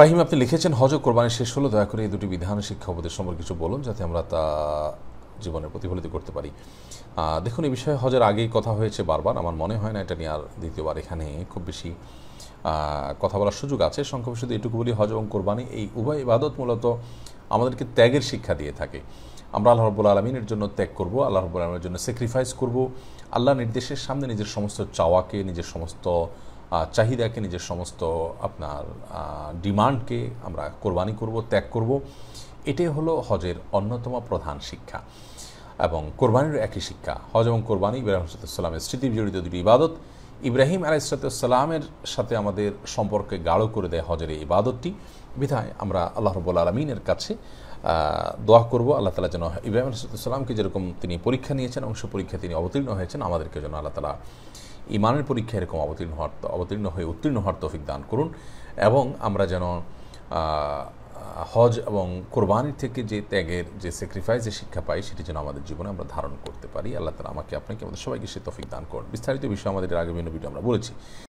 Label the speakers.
Speaker 1: ফাহিম আপনি লিখেছেন হজ কোরবানি শেষ হলো দয়া করে এই দুটি বিধান শিক্ষা উপদেশ সম্পর্কে কিছু বলুন যাতে আমরা তা জীবনে প্রতিফলিত করতে পারি দেখুন এই বিষয়ে হজের আগেই কথা হয়েছে বারবার আমার মনে হয় না এটা নিয়ে আর দ্বিতীয়বার এখানে খুব বেশি কথা বলার সুযোগ আছে সংক্ষেপে শুধু এটুকু বলি হজ এবং কোরবানি এই উভয় ইবাদত মূলত আমাদেরকে ত্যাগের শিক্ষা দিয়ে থাকে আমরা আল্লাহ রব্বুল আলমিনের জন্য ত্যাগ করব আল্লাহ রব্বুল আলমের জন্য স্যাক্রিফাইস করব আল্লাহ নির্দেশের সামনে নিজের সমস্ত চাওয়াকে নিজের সমস্ত চাহিদাকে নিজের সমস্ত আপনার ডিমান্ডকে আমরা কোরবানি করব ত্যাগ করব এটাই হলো হজের অন্যতম প্রধান শিক্ষা এবং কোরবানির একই শিক্ষা হজ এবং কোরবানি ইব্রাহিম সালামের স্মৃতি জড়িত দুটি ইবাদত ইব্রাহিম আলাইসালামের সাথে আমাদের সম্পর্কে গাঢ় করে দেয় হজের এই ইবাদতটি বিধায় আমরা আল্লাহ রবুল আলমিনের কাছে দোয়া করব আল্লাহ তালা যেন ইব্রাহিম আলাইসালামকে যেরকম তিনি পরীক্ষা নিয়েছেন অংশ পরীক্ষা তিনি অবতীর্ণ হয়েছেন আমাদেরকে যেন আল্লাহ তালা ইমানের পরীক্ষা এরকম অবতীর্ণ হওয়ার অবতীর্ণ হয়ে উত্তীর্ণ হওয়ার তৌফিক দান করুন এবং আমরা যেন হজ এবং কোরবানির থেকে যে ত্যাগের যে যে শিক্ষা পাই সেটি যেন আমাদের জীবনে আমরা ধারণ করতে পারি আল্লাহ তালা আমাকে আপনাকে আমাদের সবাইকে সে তফিক দান করুন বিস্তারিত বিষয় আমাদের আগামী ভিডিও আমরা বলেছি